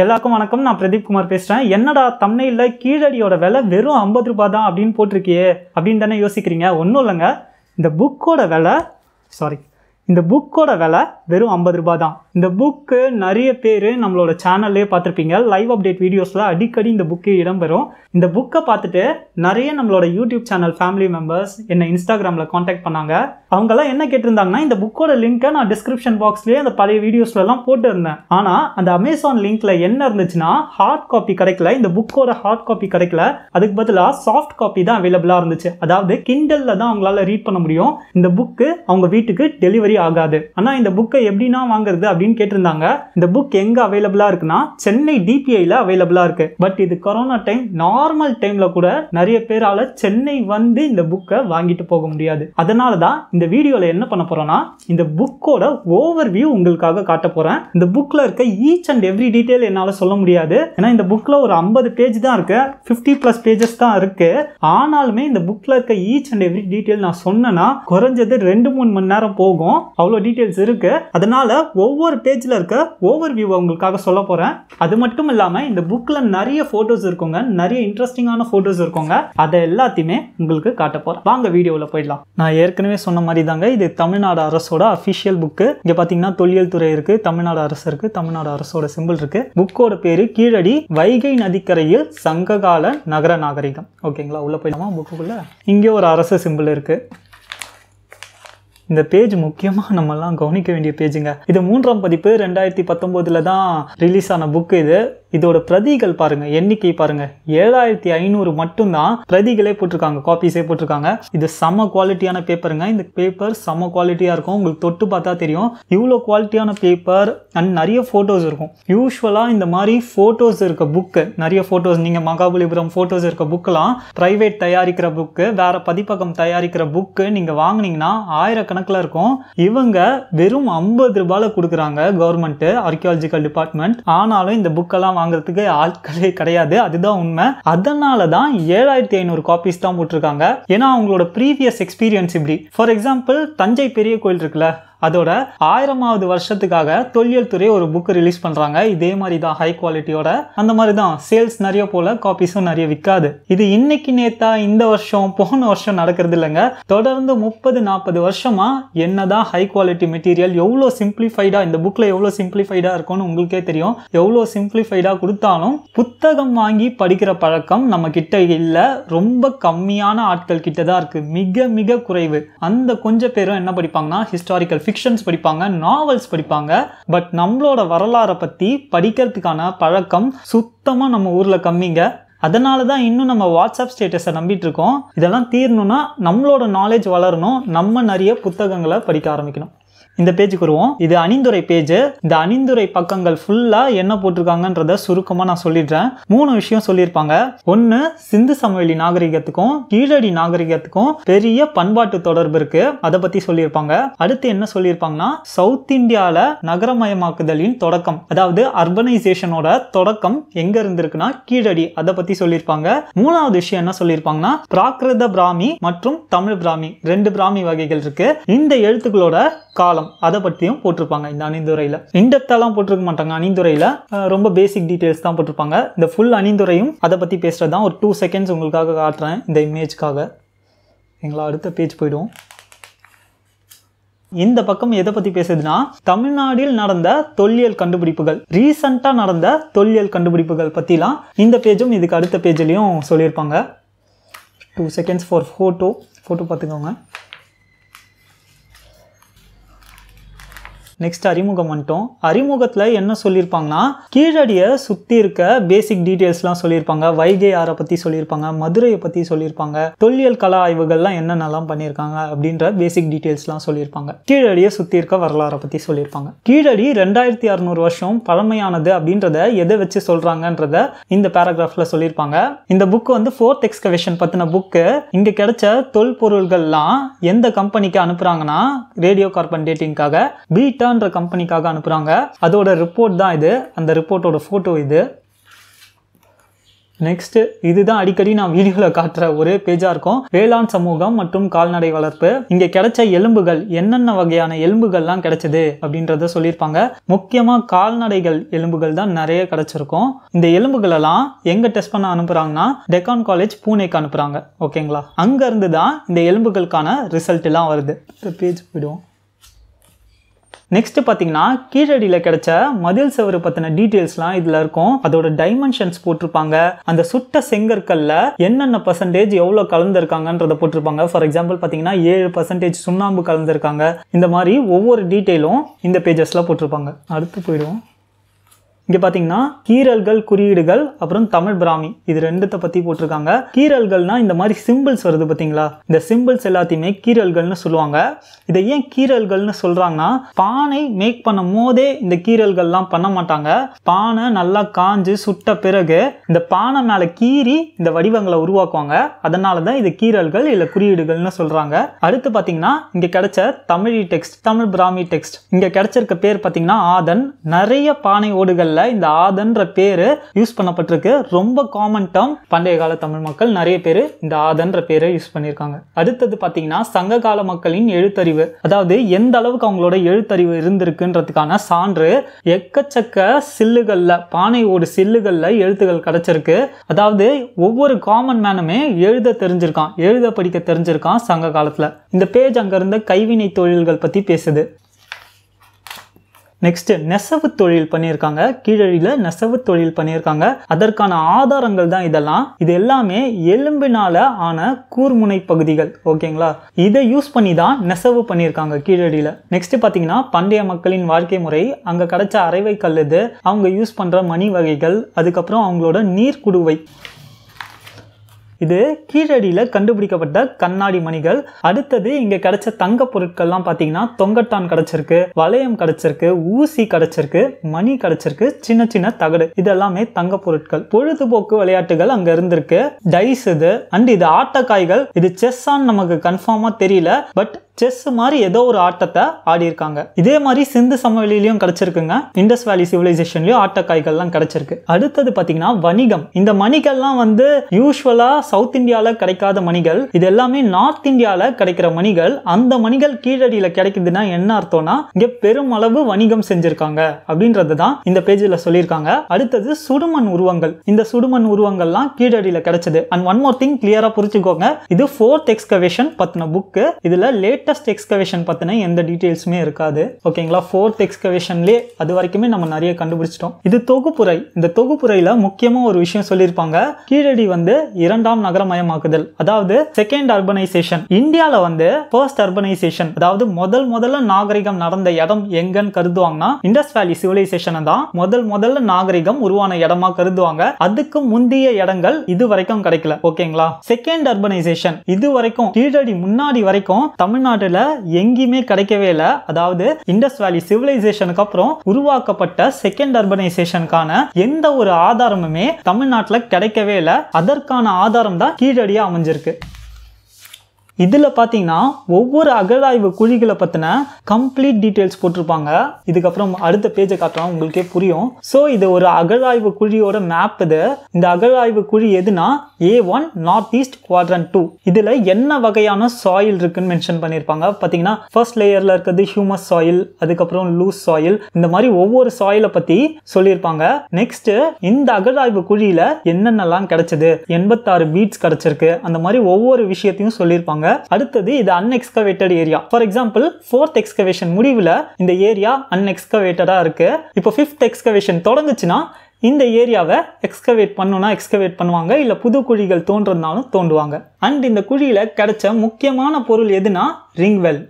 எல்லாருக்கும் வணக்கம் நான் பிரதீப் குமார் பேசுகிறேன் என்னடா தம்னையில் கீழடியோட விலை வெறும் ஐம்பது ரூபா தான் அப்படின்னு போட்டிருக்கியே அப்படின்னு தானே யோசிக்கிறீங்க ஒன்றும் இல்லைங்க இந்த புக்கோட விலை சாரி இந்த புக்கோட விலை வெறும் ஐம்பது ரூபா தான் இந்த புக்கு நிறைய பேர் நம்மளோட சேனல்லே பார்த்துருப்பீங்க லைவ் அப்டேட் வீடியோஸில் அடிக்கடி இந்த புக்கு இடம்பெறும் இந்த புக்கை பார்த்துட்டு நிறைய நம்மளோட யூடியூப் சேனல் ஃபேமிலி மெம்பர்ஸ் என்னை இன்ஸ்டாகிராமில் காண்டாக்ட் பண்ணாங்க அவங்கெல்லாம் என்ன கேட்டிருந்தாங்கன்னா இந்த புக்கோட லிங்க்கை நான் டிஸ்கிரிப்ஷன் பாக்ஸ்லேயே அந்த பழைய வீடியோஸ்லலாம் போட்டுருந்தேன் ஆனால் அந்த அமேசான் லிங்க்கில் என்ன இருந்துச்சுன்னா ஹார்ட் காப்பி கிடைக்கல இந்த புக்கோட ஹார்ட் காப்பி கிடைக்கல அதுக்கு பதிலாக சாஃப்ட் காப்பி தான் அவைலபிளாக இருந்துச்சு அதாவது கிண்டலில் தான் அவங்களால ரீட் பண்ண முடியும் இந்த புக்கு அவங்க வீட்டுக்கு டெலிவரி ஆகாது ஆனால் இந்த புக்கை எப்படின்னா வாங்குறது அப்படின்னு கேட்டிருந்தாங்க இந்த புக் எங்க அவைலபிளா இருக்குன்னா சென்னை டிபிஐல அவைலபிளா இருக்கு பட் இது கொரோனா டைம் நார்மல் டைம்ல கூட நிறைய பேரால சென்னை வந்து இந்த புக்கை வாங்கிட்டு போக முடியாது அதனால தான் இந்த வீடியோவில் என்ன பண்ண போறோம்னா இந்த புக்கோட ஓவர் வியூ உங்களுக்காக காட்ட போறேன் இந்த புக்ல இருக்க ஈச் அண்ட் எவ்ரி டீட்டெயில் என்னால் சொல்ல முடியாது ஏன்னா இந்த புக்ல ஒரு ஐம்பது பேஜ் தான் இருக்கு ஃபிஃப்டி பிளஸ் பேஜஸ் தான் இருக்கு ஆனாலுமே இந்த புக்ல இருக்க ஈச் அண்ட் எவ்ரி டீட்டெயில் நான் சொன்னேன்னா குறைஞ்சது ரெண்டு மூணு மணி நேரம் போகும் அவ்வளோ டீட்டெயில்ஸ் இருக்கு அதனால ஒவ்வொரு ஒவ்வொரு பேஜில் இருக்க ஓவர் வியூவை உங்களுக்காக சொல்ல போகிறேன் அது மட்டும் இல்லாமல் இந்த புக்கில் நிறைய ஃபோட்டோஸ் இருக்குங்க நிறைய இன்ட்ரெஸ்டிங்கான ஃபோட்டோஸ் இருக்குங்க அதை எல்லாத்தையுமே உங்களுக்கு காட்ட போகிறேன் வாங்க வீடியோவில் போயிடலாம் நான் ஏற்கனவே சொன்ன மாதிரி தாங்க இது தமிழ்நாடு அரசோட அஃபிஷியல் புக்கு இங்கே பார்த்தீங்கன்னா தொழில் துறை இருக்குது தமிழ்நாடு அரசு இருக்குது தமிழ்நாடு அரசோட சிம்பிள் இருக்குது புக்கோட பேர் கீழடி வைகை நதிக்கரையில் சங்ககால நகர நாகரிகம் ஓகேங்களா உள்ளே போயிடலாமா புக்குக்குள்ளே இங்கே ஒரு அரசு சிம்பிள் இருக்குது இந்த பேஜ் முக்கியமாக நம்மலாம் கவனிக்க வேண்டிய பேஜுங்க இது மூன்றாம் பதிப்பு ரெண்டாயிரத்தி பத்தொம்போதில் தான் ரிலீஸ் ஆன புக் இது இதோட பிரதிகள் பாருங்க எண்ணிக்கை பாருங்க ஏழாயிரத்தி ஐநூறு மட்டும்தான் பிரதிகளே போட்டிருக்காங்க காப்பீஸே போட்டிருக்காங்க இது சம குவாலிட்டியான பேப்பருங்க இந்த பேப்பர் சம குவாலிட்டியாக இருக்கும் உங்களுக்கு தொட்டு பார்த்தா தெரியும் இவ்வளோ குவாலிட்டியான பேப்பர் அண்ட் நிறைய ஃபோட்டோஸ் இருக்கும் யூஸ்வலா இந்த மாதிரி ஃபோட்டோஸ் இருக்க புக்கு நிறைய ஃபோட்டோஸ் நீங்கள் மகாபலிபுரம் ஃபோட்டோஸ் இருக்க புக்கெல்லாம் ப்ரைவேட் தயாரிக்கிற புக்கு வேற பதிப்பகம் தயாரிக்கிற புக்கு நீங்கள் வாங்கினீங்கன்னா ஆயிரக்கணக்கில் இருக்கும் இவங்க வெறும் ஐம்பது ரூபாயில் கொடுக்குறாங்க கவர்மெண்ட்டு ஆர்கியாலஜிக்கல் டிபார்ட்மெண்ட் ஆனாலும் இந்த புக்கெல்லாம் வாங்குறதுக்கு ஆட்களே கிடையாது அதுதான் உண்மை அதனால தான் ஏழாயிரத்தி ஐநூறு காப்பீஸ் தான் போட்டிருக்காங்க ஏன்னா அவங்களோட ப்ரீவியஸ் எக்ஸ்பீரியன்ஸ் இப்படி ஃபார் எக்ஸாம்பிள் தஞ்சை பெரிய கோயில் இருக்குல்ல அதோட ஆயிரமாவது வருஷத்துக்காக தொழில் துறை ஒரு புக் ரிலீஸ் பண்றாங்க இதே மாதிரி தான் ஹை குவாலிட்டியோட அந்த மாதிரி தான் சேல்ஸ் நிறைய போல காப்பீஸும் நிறைய விற்காது இது இன்னைக்கு நேத்தா இந்த வருஷம் போன வருஷம் நடக்கிறது இல்லைங்க தொடர்ந்து முப்பது நாற்பது வருஷமா என்னதான் ஹை குவாலிட்டி மெட்டீரியல் எவ்வளோ சிம்பிளிஃபைடா இந்த புக்ல எவ்வளோ சிம்பிளிஃபைடா இருக்கும்னு உங்களுக்கே தெரியும் எவ்வளவு சிம்பிளிஃபைடா கொடுத்தாலும் புத்தகம் வாங்கி படிக்கிற பழக்கம் நம்ம கிட்ட இல்லை ரொம்ப கம்மியான ஆட்கள் கிட்ட தான் இருக்கு மிக மிக குறைவு அந்த கொஞ்சம் பேரும் என்ன படிப்பாங்கன்னா ஹிஸ்டாரிக்கல் ஃபிக்ஷன்ஸ் படிப்பாங்க நாவல்ஸ் படிப்பாங்க பட் நம்மளோட வரலாறை பற்றி படிக்கிறதுக்கான பழக்கம் சுத்தமாக நம்ம ஊரில் கம்மிங்க அதனால தான் இன்னும் நம்ம வாட்ஸ்அப் ஸ்டேட்டஸை நம்பிட்டு இருக்கோம் இதெல்லாம் தீரணும்னா நம்மளோட நாலேஜ் வளரணும் நம்ம நிறைய புத்தகங்களை படிக்க ஆரம்பிக்கணும் இந்த பேஜுக்கு வருவோம் இது அணிந்துரை பேஜ் இந்த அணிந்துரை பக்கங்கள் ஃபுல்லா என்ன போட்டிருக்காங்கன்றத சுருக்கமா நான் சொல்லிடுறேன் மூணு விஷயம் சொல்லியிருப்பாங்க ஒன்னு சிந்து சமவெளி நாகரிகத்துக்கும் கீழடி நாகரிகத்துக்கும் பெரிய பண்பாட்டு தொடர்பு இருக்கு அதை பத்தி சொல்லியிருப்பாங்க அடுத்து என்ன சொல்லியிருப்பாங்கன்னா சவுத் இந்தியால நகரமயமாக்குதலின் தொடக்கம் அதாவது அர்பனைசேஷனோட தொடக்கம் எங்க இருந்திருக்குன்னா கீழடி அதை பத்தி சொல்லியிருப்பாங்க மூணாவது விஷயம் என்ன சொல்லியிருப்பாங்கன்னா பிராகிருத பிராமி மற்றும் தமிழ் பிராமி ரெண்டு பிராமி வகைகள் இருக்கு இந்த எழுத்துக்களோட கா காலம் அதை பற்றியும் போட்டிருப்பாங்க இந்த அணிந்துரையில் இன்டெப்தாலாம் போட்டிருக்க மாட்டாங்க அணிந்துரையில் ரொம்ப பேசிக் டீட்டெயில்ஸ் தான் போட்டிருப்பாங்க இந்த ஃபுல் அணிந்துரையும் அதை பற்றி பேசுகிறது தான் ஒரு டூ செகண்ட்ஸ் உங்களுக்காக காட்டுறேன் இந்த இமேஜ்க்காக எங்களா அடுத்த பேஜ் போயிடுவோம் இந்த பக்கம் எதை பற்றி பேசுதுன்னா தமிழ்நாடில் நடந்த தொல்லியல் கண்டுபிடிப்புகள் ரீசண்டாக நடந்த தொல்லியல் கண்டுபிடிப்புகள் பற்றிலாம் இந்த பேஜும் இதுக்கு அடுத்த பேஜ்லேயும் சொல்லியிருப்பாங்க two seconds for photo photo பார்த்துக்கோங்க நெக்ஸ்ட் அறிமுகம் வந்துட்டோம் அறிமுகத்தில் என்ன சொல்லியிருப்பாங்கன்னா கீழடியை சுற்றி இருக்க பேசிக் டீட்டெயில்ஸ்லாம் சொல்லியிருப்பாங்க வைகை ஆரை பற்றி சொல்லியிருப்பாங்க மதுரையை பற்றி சொல்லியிருப்பாங்க தொல்லியல் கலா ஆய்வுகள்லாம் என்னென்னலாம் பண்ணியிருக்காங்க அப்படின்ற பேசிக் டீட்டெயில்ஸ்லாம் சொல்லியிருப்பாங்க கீழடியை சுற்றி இருக்க வரலாறை பற்றி சொல்லியிருப்பாங்க கீழடி ரெண்டாயிரத்தி அறுநூறு வருஷம் பழமையானது அப்படின்றத எதை வச்சு சொல்கிறாங்கன்றத இந்த பேராகிராஃபில் சொல்லியிருப்பாங்க இந்த புக் வந்து ஃபோர்த் எக்ஸ்கவேஷன் பற்றின புக்கு இங்கே கிடைச்ச தொல்பொருள்கள்லாம் எந்த கம்பெனிக்கு அனுப்புகிறாங்கன்னா ரேடியோ கார்பன் டேட்டிங்காக பீட்டா டெஸ்லான்ற கம்பெனிக்காக அனுப்புகிறாங்க அதோட ரிப்போர்ட் தான் இது அந்த ரிப்போர்ட்டோட ஃபோட்டோ இது நெக்ஸ்ட்டு இதுதான் அடிக்கடி நான் வீடியோவில் காட்டுற ஒரே பேஜாக இருக்கும் வேளாண் சமூகம் மற்றும் கால்நடை வளர்ப்பு இங்கே கிடைச்ச எலும்புகள் என்னென்ன வகையான எலும்புகள்லாம் கிடைச்சது அப்படின்றத சொல்லியிருப்பாங்க முக்கியமாக கால்நடைகள் எலும்புகள் தான் நிறைய கிடைச்சிருக்கும் இந்த எலும்புகளெல்லாம் எங்கே டெஸ்ட் பண்ண அனுப்புகிறாங்கன்னா டெக்கான் காலேஜ் பூனேக்கு அனுப்புகிறாங்க ஓகேங்களா அங்கேருந்து தான் இந்த எலும்புகளுக்கான ரிசல்ட் எல்லாம் வருது பேஜ் போயிடுவோம் நெக்ஸ்ட் பார்த்தீங்கன்னா கீழடியில் கிடைச்ச மதில் செவரு பற்றின டீட்டெயில்ஸ்லாம் இதில் இருக்கும் அதோட டைமென்ஷன்ஸ் போட்டிருப்பாங்க அந்த சுட்ட செங்கற்களில் என்னென்ன பர்சன்டேஜ் எவ்வளோ கலந்துருக்காங்கன்றதை போட்டிருப்பாங்க ஃபார் எக்ஸாம்பிள் பார்த்தீங்கன்னா ஏழு பர்சன்டேஜ் சுண்ணாம்பு கலந்துருக்காங்க இந்த மாதிரி ஒவ்வொரு டீட்டெயிலும் இந்த பேஜஸ்லாம் போட்டிருப்பாங்க அடுத்து போயிடுவோம் இங்கே பார்த்தீங்கன்னா கீரல்கள் குறியீடுகள் அப்புறம் தமிழ் பிராமி இது ரெண்டுத்தை பற்றி போட்டிருக்காங்க கீரல்கள்னா இந்த மாதிரி சிம்பிள்ஸ் வருது பார்த்தீங்களா இந்த சிம்பிள்ஸ் எல்லாத்தையுமே கீரல்கள்னு சொல்லுவாங்க இதை ஏன் கீரல்கள்னு சொல்கிறாங்கன்னா பானை மேக் பண்ணும் போதே இந்த கீரல்கள்லாம் பண்ண மாட்டாங்க பானை நல்லா காஞ்சு சுட்ட பிறகு இந்த பானை மேலே கீறி இந்த வடிவங்களை உருவாக்குவாங்க அதனால தான் இது கீரல்கள் இல்லை குறியீடுகள்னு சொல்கிறாங்க அடுத்து பார்த்தீங்கன்னா இங்கே கிடைச்ச தமிழ் டெக்ஸ்ட் தமிழ் பிராமி டெக்ஸ்ட் இங்கே கிடைச்சிருக்க பேர் பார்த்தீங்கன்னா ஆதன் நிறைய பானை ஓடுகள் மொழிகளில் இந்த ஆதன்ற பேர் யூஸ் பண்ணப்பட்டிருக்கு ரொம்ப காமன் டேர்ம் பண்டைய கால தமிழ் மக்கள் நிறைய பேர் இந்த ஆதன்ற பேரை யூஸ் பண்ணியிருக்காங்க அடுத்தது பார்த்தீங்கன்னா சங்க கால மக்களின் எழுத்தறிவு அதாவது எந்த அளவுக்கு அவங்களோட எழுத்தறிவு இருந்திருக்குன்றதுக்கான சான்று எக்கச்சக்க சில்லுகளில் பானை ஓடு சில்லுகளில் எழுத்துகள் கிடச்சிருக்கு அதாவது ஒவ்வொரு காமன் மேனுமே எழுத தெரிஞ்சிருக்கான் எழுத படிக்க தெரிஞ்சிருக்கான் சங்க காலத்தில் இந்த பேஜ் இருந்த கைவினை தொழில்கள் பற்றி பேசுது நெக்ஸ்ட் நெசவு தொழில் பண்ணியிருக்காங்க கீழடியில் நெசவு தொழில் பண்ணியிருக்காங்க அதற்கான ஆதாரங்கள் தான் இதெல்லாம் இது எல்லாமே எலும்பினால ஆன கூர்முனை பகுதிகள் ஓகேங்களா இதை யூஸ் பண்ணி தான் நெசவு பண்ணியிருக்காங்க கீழடியில் நெக்ஸ்ட் பார்த்தீங்கன்னா பண்டைய மக்களின் வாழ்க்கை முறை அங்கே கிடைச்ச அரைவை கல்லுது அவங்க யூஸ் பண்ணுற மணி வகைகள் அதுக்கப்புறம் அவங்களோட நீர்க்குடுவை இது கீழடியில் கண்டுபிடிக்கப்பட்ட கண்ணாடி மணிகள் அடுத்தது இங்கே கிடைச்ச தங்க பொருட்கள்லாம் பார்த்தீங்கன்னா தொங்கட்டான் கிடைச்சிருக்கு வளையம் கிடைச்சிருக்கு ஊசி கிடைச்சிருக்கு மணி கிடைச்சிருக்கு சின்ன சின்ன தகடு இதெல்லாமே தங்க பொருட்கள் பொழுதுபோக்கு விளையாட்டுகள் அங்கே இருந்திருக்கு டைஸ் இது அண்ட் இது ஆட்டக்காய்கள் இது செஸ் ஆன் நமக்கு கன்ஃபார்மாக தெரியல பட் செஸ் மாதிரி ஏதோ ஒரு ஆட்டத்தை ஆடியிருக்காங்க இதே மாதிரி சிந்து சமவெளியிலையும் கிடைச்சிருக்குங்க இண்டஸ் வேலி சிவிலைசேஷன்லயும் ஆட்டக்காய்கள்லாம் கிடைச்சிருக்கு அடுத்தது பார்த்தீங்கன்னா வணிகம் இந்த மணிகள்லாம் வந்து யூஸ்வலா சவுத் இந்தியால கிடைக்காத மணிகள் இது எல்லாமே நார்த் இந்தியால கிடைக்கிற மணிகள் அந்த மணிகள் கீழடியில் கிடைக்குதுன்னா என்ன அர்த்தம்னா இங்கே பெருமளவு வணிகம் செஞ்சிருக்காங்க அப்படின்றது தான் இந்த பேஜில் சொல்லியிருக்காங்க அடுத்தது சுடுமண் உருவங்கள் இந்த சுடுமண் உருவங்கள்லாம் கீழடியில் கிடைச்சது அண்ட் ஒன் மோர் திங் கிளியரா புரிச்சுக்கோங்க இது ஃபோர்த் எக்ஸ்கவேஷன் பத்தின புக்கு இதில் லேட் லேட்டஸ்ட் எக்ஸ்கவேஷன் பற்றின எந்த டீட்டெயில்ஸுமே இருக்காது ஓகேங்களா ஃபோர்த் எக்ஸ்கவேஷன்லே அது வரைக்குமே நம்ம நிறைய கண்டுபிடிச்சிட்டோம் இது தொகுப்புரை இந்த தொகுப்புரையில் முக்கியமாக ஒரு விஷயம் சொல்லியிருப்பாங்க கீழடி வந்து இரண்டாம் நகரமயமாக்குதல் அதாவது செகண்ட் அர்பனைசேஷன் இந்தியாவில் வந்து ஃபர்ஸ்ட் அர்பனைசேஷன் அதாவது முதல் முதல்ல நாகரிகம் நடந்த இடம் எங்கன்னு கருதுவாங்கன்னா இண்டஸ் வேலி சிவிலைசேஷனை தான் முதல் முதல்ல நாகரிகம் உருவான இடமா கருதுவாங்க அதுக்கு முந்தைய இடங்கள் இது வரைக்கும் கிடைக்கல ஓகேங்களா செகண்ட் அர்பனைசேஷன் இது வரைக்கும் கீழடி முன்னாடி வரைக்கும் தமிழ்நாடு தமிழ்நாட்டில் எங்கேயுமே கிடைக்கவே இல்லை அதாவது இண்டஸ் வேலி சிவிலைசேஷனுக்கு அப்புறம் உருவாக்கப்பட்ட செகண்ட் அர்பனைசேஷனுக்கான எந்த ஒரு ஆதாரமுமே தமிழ்நாட்டில் கிடைக்கவே இல்லை அதற்கான ஆதாரம் தான் கீழடியாக அமைஞ்சிருக்கு இதில் பார்த்தீங்கன்னா ஒவ்வொரு அகழாய்வு குழிகளை பற்றின கம்ப்ளீட் டீட்டெயில்ஸ் போட்டிருப்பாங்க இதுக்கப்புறம் அடுத்த பேஜை காட்டுறோம் உங்களுக்கே புரியும் ஸோ இது ஒரு அகழாய்வு குழியோட மேப் இது இந்த அகழாய்வு குழி எதுனா A one north east quadrant two இதில் என்ன வகையான சாயில் இருக்குன்னு மென்ஷன் பண்ணியிருப்பாங்க பார்த்தீங்கன்னா ஃபர்ஸ்ட் லேயரில் இருக்கிறது ஹியூமஸ் சாயில் அதுக்கப்புறம் லூஸ் சாயில் இந்த மாதிரி ஒவ்வொரு சாயிலை பற்றி சொல்லியிருப்பாங்க நெக்ஸ்ட் இந்த அகழாய்வு குழியில் என்னென்னலாம் கிடைச்சது எண்பத்தாறு பீட்ஸ் கிடைச்சிருக்கு அந்த மாதிரி ஒவ்வொரு விஷயத்தையும் சொல்லியிருப்பாங்க அடுத்தது இது unexcavated area for example fourth excavation முடிவில் இந்த ஏரியா அன்எக்ஸ்கவேட்டடாக இருக்கு இப்போ ஃபிஃப்த் எக்ஸ்கவேஷன் தொடங்குச்சுன்னா இந்த ஏரியாவை எக்ஸ்கவேட் பண்ணுனா எக்ஸ்கவேட் பண்ணுவாங்க இல்லை புது குழிகள் தோன்றதுனாலும் தோண்டுவாங்க அண்ட் இந்த குழியில் கிடைச்ச முக்கியமான பொருள் எதுனா ரிங்வெல்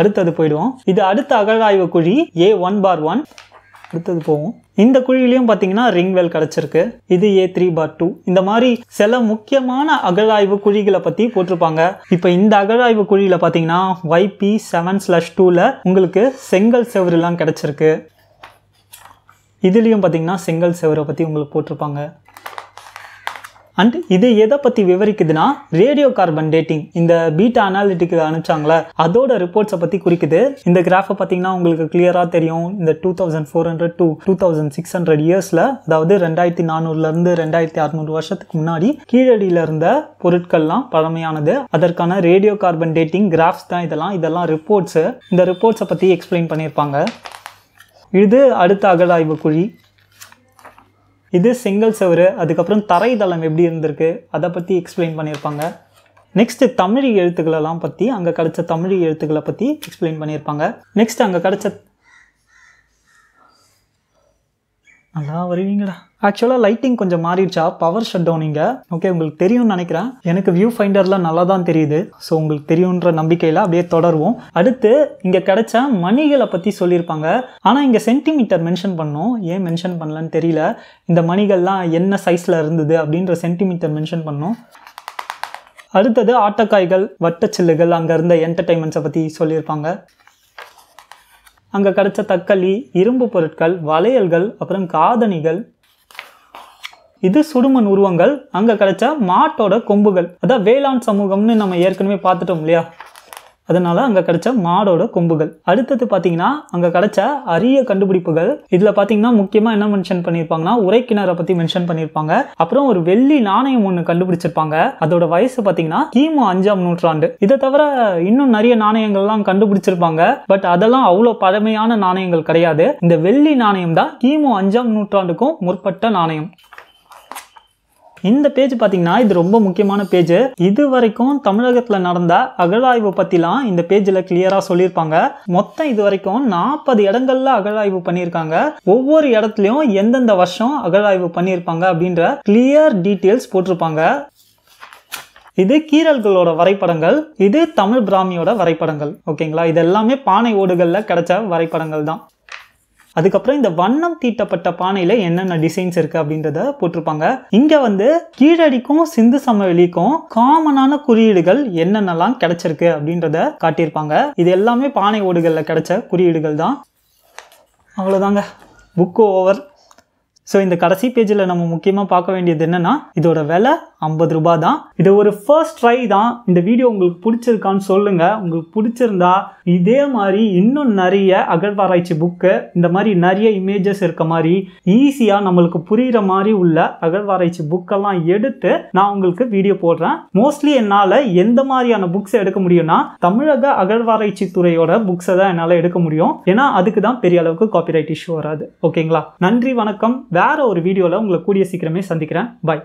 அடுத்தது போயிடுவோம் இது அடுத்த அகழாய்வு குழி ஏ ஒன் பார் ஒன் அடுத்தது போவோம் இந்த குழியிலையும் பார்த்தீங்கன்னா ரிங் வெல் கிடச்சிருக்கு இது ஏ த்ரீ பார் டூ இந்த மாதிரி சில முக்கியமான அகழாய்வு குழிகளை பற்றி போட்டிருப்பாங்க இப்போ இந்த அகழாய்வு குழியில் பார்த்தீங்கன்னா ஒய்பி செவன் ஸ்லஷ் டூவில் உங்களுக்கு செங்கல் செவருலாம் கிடச்சிருக்கு இதுலேயும் பார்த்தீங்கன்னா செங்கல் செவரை பற்றி உங்களுக்கு போட்டிருப்பாங்க அண்ட் இது எதை பற்றி விவரிக்குதுன்னா ரேடியோ கார்பன் டேட்டிங் இந்த பீட்டா அனாலிட்டிக்கு அனுப்பிச்சாங்களே அதோட ரிப்போர்ட்ஸை பற்றி குறிக்குது இந்த கிராஃபை பார்த்தீங்கன்னா உங்களுக்கு கிளியராக தெரியும் இந்த two thousand four hundred two two thousand six hundred இயர்ஸில் அதாவது ரெண்டாயிரத்தி நானூறுலேருந்து ரெண்டாயிரத்தி அறுநூறு வருஷத்துக்கு முன்னாடி கீழடியில் இருந்த பொருட்கள்லாம் பழமையானது அதற்கான ரேடியோ கார்பன் டேட்டிங் கிராஃப்ஸ் தான் இதெல்லாம் இதெல்லாம் ரிப்போர்ட்ஸு இந்த ரிப்போர்ட்ஸை பற்றி எக்ஸ்பிளைன் பண்ணியிருப்பாங்க இது அடுத்த அகழாய்வு குழி இது செங்கல் செவரு அதுக்கப்புறம் தரைதளம் எப்படி இருந்திருக்கு அதை பற்றி எக்ஸ்பிளைன் பண்ணியிருப்பாங்க நெக்ஸ்ட்டு தமிழ் எழுத்துக்களெல்லாம் பற்றி அங்கே கிடச்ச தமிழ் எழுத்துக்களை பற்றி எக்ஸ்பிளைன் பண்ணியிருப்பாங்க நெக்ஸ்ட் அங்கே கிடச்ச நல்லா வருவீங்கடா ஆக்சுவலாக லைட்டிங் கொஞ்சம் மாறிடுச்சா பவர் ஷட் டவுனிங்க ஓகே உங்களுக்கு தெரியும்னு நினைக்கிறேன் எனக்கு வியூ ஃபைண்டர்லாம் நல்லா தான் தெரியுது ஸோ உங்களுக்கு தெரியுன்ற நம்பிக்கையில் அப்படியே தொடருவோம் அடுத்து இங்கே கிடைச்ச மணிகளை பற்றி சொல்லியிருப்பாங்க ஆனால் இங்கே சென்டிமீட்டர் மென்ஷன் பண்ணோம் ஏன் மென்ஷன் பண்ணலன்னு தெரியல இந்த மணிகள்லாம் என்ன சைஸில் இருந்தது அப்படின்ற சென்டிமீட்டர் மென்ஷன் பண்ணோம் அடுத்தது ஆட்டக்காய்கள் வட்டச்சில்லுகள் அங்கே இருந்த என்டர்டைன்மெண்ட்ஸை பற்றி சொல்லியிருப்பாங்க அங்கே கிடச்ச தக்காளி இரும்பு பொருட்கள் வளையல்கள் அப்புறம் காதணிகள் இது சுடுமண் உருவங்கள் அங்கே கிடைச்ச மாட்டோட கொம்புகள் அதான் வேளாண் சமூகம்னு நம்ம ஏற்கனவே பார்த்துட்டோம் இல்லையா அதனால அங்கே கிடைச்ச மாடோட கொம்புகள் அடுத்தது பார்த்தீங்கன்னா அங்கே கிடைச்ச அரிய கண்டுபிடிப்புகள் இதில் பார்த்தீங்கன்னா முக்கியமாக என்ன மென்ஷன் பண்ணியிருப்பாங்கன்னா கிணற பற்றி மென்ஷன் பண்ணியிருப்பாங்க அப்புறம் ஒரு வெள்ளி நாணயம் ஒன்று கண்டுபிடிச்சிருப்பாங்க அதோட வயசு பார்த்தீங்கன்னா கிமு அஞ்சாம் நூற்றாண்டு இதை தவிர இன்னும் நிறைய நாணயங்கள்லாம் கண்டுபிடிச்சிருப்பாங்க பட் அதெல்லாம் அவ்வளோ பழமையான நாணயங்கள் கிடையாது இந்த வெள்ளி நாணயம் தான் கிமு அஞ்சாம் நூற்றாண்டுக்கும் முற்பட்ட நாணயம் இந்த பேஜ் பார்த்தீங்கன்னா இது ரொம்ப முக்கியமான பேஜ் இது வரைக்கும் தமிழகத்தில் நடந்த அகழாய்வு பற்றிலாம் இந்த பேஜில் கிளியராக சொல்லியிருப்பாங்க மொத்தம் இது வரைக்கும் நாற்பது இடங்கள்ல அகழாய்வு பண்ணியிருக்காங்க ஒவ்வொரு இடத்துலையும் எந்தெந்த வருஷம் அகழாய்வு பண்ணியிருப்பாங்க அப்படின்ற கிளியர் டீட்டெயில்ஸ் போட்டிருப்பாங்க இது கீரல்களோட வரைபடங்கள் இது தமிழ் பிராமியோட வரைபடங்கள் ஓகேங்களா இது எல்லாமே பானை ஓடுகளில் கிடைச்ச வரைபடங்கள் தான் அதுக்கப்புறம் இந்த வண்ணம் தீட்டப்பட்ட பானையில் என்னென்ன டிசைன்ஸ் இருக்குது அப்படின்றத போட்டிருப்பாங்க இங்கே வந்து கீழடிக்கும் சிந்து சமவெளிக்கும் காமனான குறியீடுகள் என்னென்னலாம் கிடைச்சிருக்கு அப்படின்றத காட்டியிருப்பாங்க இது எல்லாமே பானை ஓடுகளில் கிடைச்ச குறியீடுகள் தான் அவ்வளோதாங்க புக்கு ஓவர் ஸோ இந்த கடைசி பேஜில் நம்ம முக்கியமாக பார்க்க வேண்டியது என்னென்னா இதோட விலை ஐம்பது ரூபாய் தான் இது ஒரு ஃபர்ஸ்ட் ட்ரை தான் இந்த வீடியோ உங்களுக்கு பிடிச்சிருக்கான்னு சொல்லுங்கள் உங்களுக்கு பிடிச்சிருந்தா இதே மாதிரி இன்னும் நிறைய அகழ்வாராய்ச்சி புக்கு இந்த மாதிரி நிறைய இமேஜஸ் இருக்க மாதிரி ஈஸியாக நம்மளுக்கு புரிகிற மாதிரி உள்ள அகழ்வாராய்ச்சி புக்கெல்லாம் எடுத்து நான் உங்களுக்கு வீடியோ போடுறேன் மோஸ்ட்லி என்னால் எந்த மாதிரியான புக்ஸ் எடுக்க முடியும்னா தமிழக அகழ்வாராய்ச்சி துறையோட புக்ஸை தான் என்னால் எடுக்க முடியும் ஏன்னா அதுக்கு தான் பெரிய அளவுக்கு காப்பிரைட் இஷ்யூ வராது ஓகேங்களா நன்றி வணக்கம் வேறு ஒரு வீடியோவில் உங்களை கூடிய சீக்கிரமே சந்திக்கிறேன் பாய்